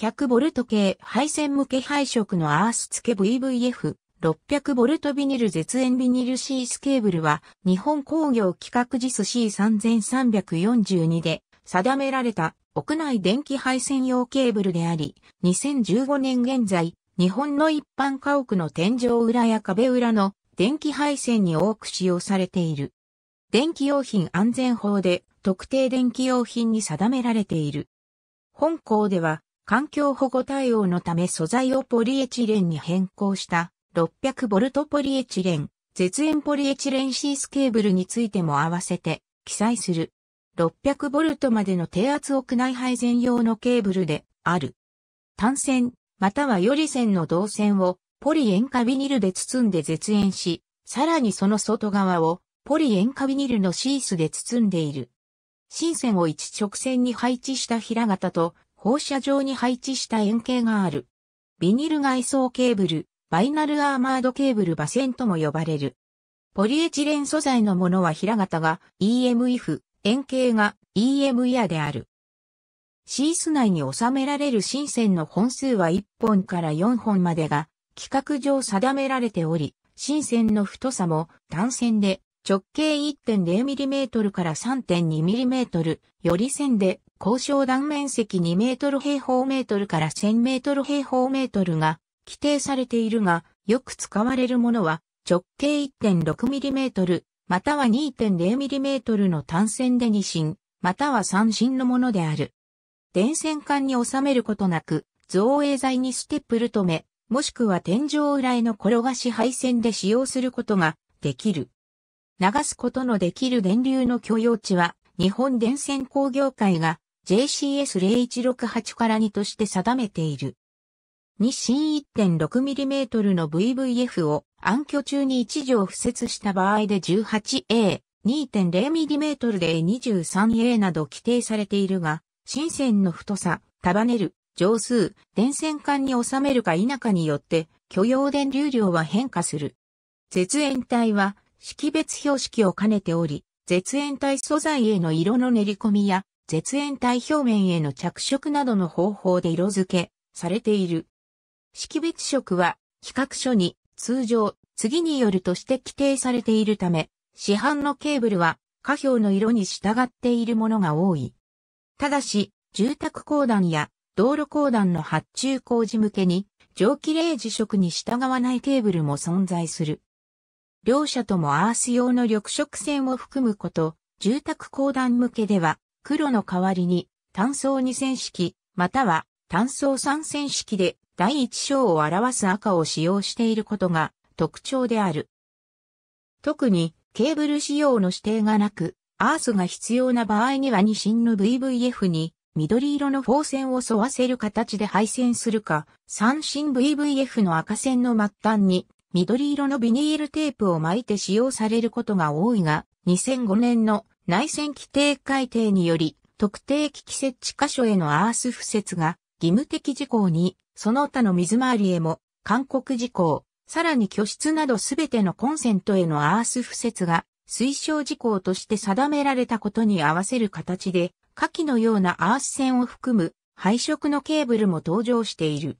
100V 系配線向け配色のアース付け VVF 600V ビニル絶縁ビニルシースケーブルは日本工業規格 JIS C3342 で定められた屋内電気配線用ケーブルであり、2015年現在、日本の一般家屋の天井裏や壁裏の電気配線に多く使用されている。電気用品安全法で特定電気用品に定められている。本校では環境保護対応のため素材をポリエチレンに変更した600ボルトポリエチレン、絶縁ポリエチレンシースケーブルについても合わせて記載する。600ボルトまでの低圧屋内配線用のケーブルである。単線、またはより線の導線をポリ塩化ビニルで包んで絶縁し、さらにその外側をポリ塩化ビニルのシースで包んでいる。新線を一直線に配置した平型と放射状に配置した円形がある。ビニル外装ケーブル、バイナルアーマードケーブル馬線とも呼ばれる。ポリエチレン素材のものは平型が EMF、円形が EM i である。シース内に収められる新線の本数は1本から4本までが規格上定められており、新線の太さも単線で直径 1.0mm から 3.2mm より線で交渉断面積2メートル平方メートルから1000メートル平方メートルが規定されているが、よく使われるものは直径1 6トル、または2 0トルの単線で2芯または3芯のものである。電線管に収めることなく造影剤にステップル止め、もしくは天井裏への転がし配線で使用することができる。流すことのできる電流の許容値は日本電線工業会が JCS0168 から2として定めている。日進 1.6mm の VVF を暗挙中に1錠付設した場合で 18A、2.0mm で 23A など規定されているが、新線の太さ、束ねる、乗数、電線管に収めるか否かによって許容電流量は変化する。絶縁体は識別標識を兼ねており、絶縁体素材への色の練り込みや絶縁体表面への着色などの方法で色付けされている。識別色は企画書に通常次によるとして規定されているため、市販のケーブルは貨表の色に従っているものが多い。ただし、住宅公団や道路公団の発注工事向けに蒸気例磁色に従わないケーブルも存在する。両者ともアース用の緑色線を含むこと、住宅公団向けでは黒の代わりに単層2線式または単層3線式で第1章を表す赤を使用していることが特徴である。特にケーブル仕様の指定がなく、アースが必要な場合には2芯の VVF に緑色の4線を沿わせる形で配線するか、3芯 VVF の赤線の末端に緑色のビニールテープを巻いて使用されることが多いが、2005年の内線規定改定により、特定機器設置箇所へのアース付設が義務的事項に、その他の水回りへも、勧告事項、さらに居室などすべてのコンセントへのアース付設が推奨事項として定められたことに合わせる形で、下記のようなアース線を含む配色のケーブルも登場している。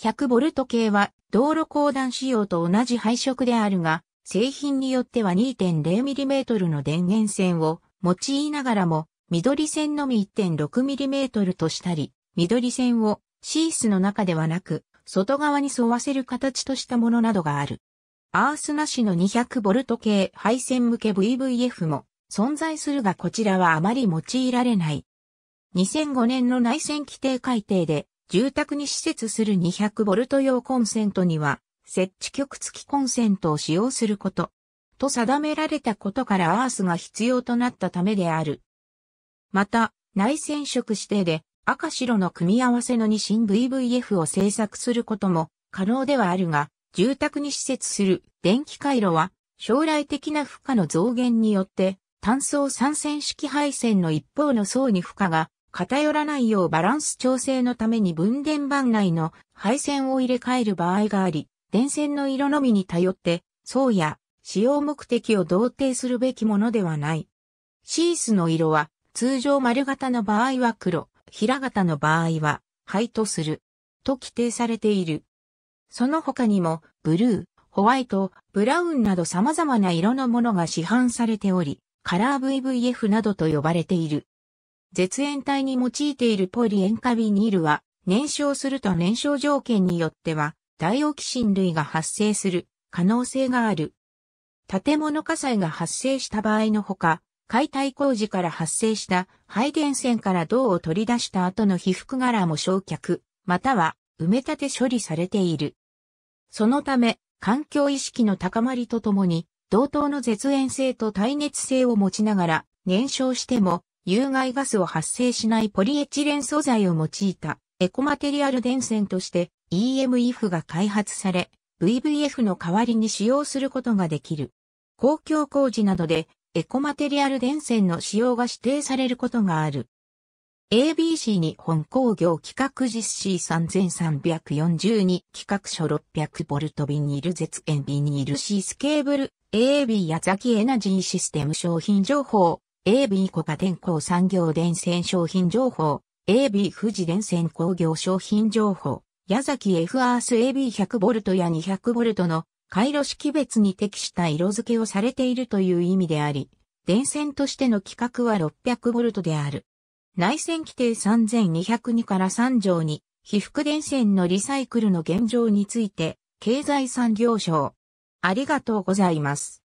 100ボルト系は道路公団仕様と同じ配色であるが、製品によっては 2.0mm の電源線を用いながらも、緑線のみ 1.6mm としたり、緑線をシースの中ではなく、外側に沿わせる形としたものなどがある。アースなしの 200V 系配線向け VVF も存在するがこちらはあまり用いられない。2005年の内線規定改定で住宅に施設する 200V 用コンセントには設置局付きコンセントを使用すること、と定められたことからアースが必要となったためである。また、内線色指定で赤白の組み合わせの二進 VVF を製作することも可能ではあるが、住宅に施設する電気回路は将来的な負荷の増減によって単層三線式配線の一方の層に負荷が偏らないようバランス調整のために分電盤内の配線を入れ替える場合があり、電線の色のみに頼って、層や、使用目的を同定するべきものではない。シースの色は、通常丸型の場合は黒、平型の場合は、灰とする。と規定されている。その他にも、ブルー、ホワイト、ブラウンなど様々な色のものが市販されており、カラー VVF などと呼ばれている。絶縁体に用いているポリ塩化ビニールは、燃焼すると燃焼条件によっては、大オキシン類が発生する可能性がある。建物火災が発生した場合のほか、解体工事から発生した配電線から銅を取り出した後の被覆柄も焼却、または埋め立て処理されている。そのため、環境意識の高まりとともに、同等の絶縁性と耐熱性を持ちながら、燃焼しても有害ガスを発生しないポリエチレン素材を用いたエコマテリアル電線として EMF が開発され、VVF の代わりに使用することができる。公共工事などでエコマテリアル電線の使用が指定されることがある。ABC 日本工業企画実施3342企画書 600V ビニール絶縁ビニールシースケーブル AB 矢崎エナジーシステム商品情報 AB 小賀電工産業電線商品情報 AB 富士電線工業商品情報矢崎 F アース AB100V や 200V の回路識別に適した色付けをされているという意味であり、電線としての規格は 600V である。内線規定3202から3条に、被覆電線のリサイクルの現状について、経済産業省。ありがとうございます。